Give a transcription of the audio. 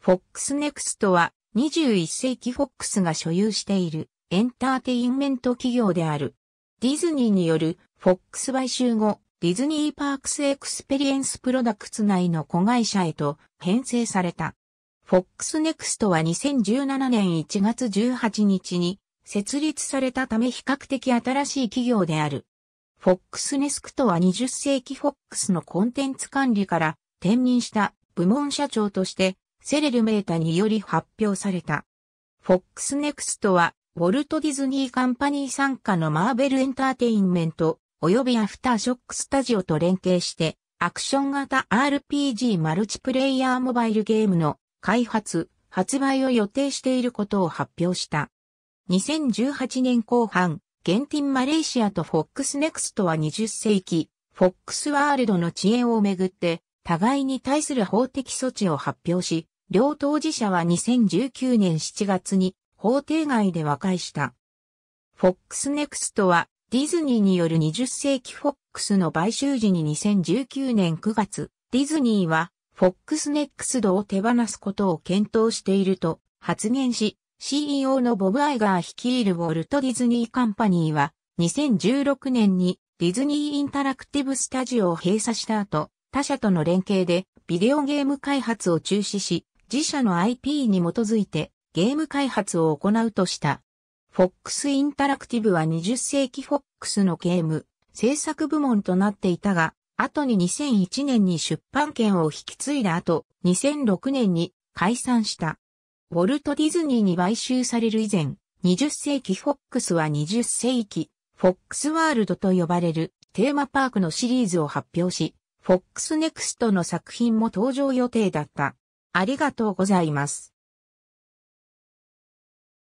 FOX NEXT は21世紀 FOX が所有しているエンターテインメント企業である。ディズニーによる FOX 買収後、ディズニーパークスエクスペリエンスプロダクツ内の子会社へと編成された。FOX NEXT は2017年1月18日に設立されたため比較的新しい企業である。FOX NEXT は20世紀 FOX のコンテンツ管理から転任した部門社長としてセレルメータにより発表された。FOX NEXT は、ウォルト・ディズニー・カンパニー傘下のマーベル・エンターテインメント、及びアフターショック・スタジオと連携して、アクション型 RPG マルチプレイヤーモバイルゲームの開発、発売を予定していることを発表した。2018年後半、ゲンティンマレーシアとフォックスネクストは20世紀、フォックスワールドの遅延をめぐって、互いに対する法的措置を発表し、両当事者は2019年7月に法廷外で和解した。FOX NEXT はディズニーによる20世紀 FOX の買収時に2019年9月、ディズニーは FOX NEXT を手放すことを検討していると発言し、CEO のボブ・アイガー率いるウォルト・ディズニー・カンパニーは2016年にディズニー・インタラクティブ・スタジオを閉鎖した後、他社との連携でビデオゲーム開発を中止し、自社の IP に基づいてゲーム開発を行うとした。FOX インタラクティブは20世紀 FOX のゲーム制作部門となっていたが、後に2001年に出版権を引き継いだ後、2006年に解散した。ウォルト・ディズニーに買収される以前、20世紀フォックスは20世紀、フォックスワールドと呼ばれるテーマパークのシリーズを発表し、フォックスネクストの作品も登場予定だった。ありがとうございます。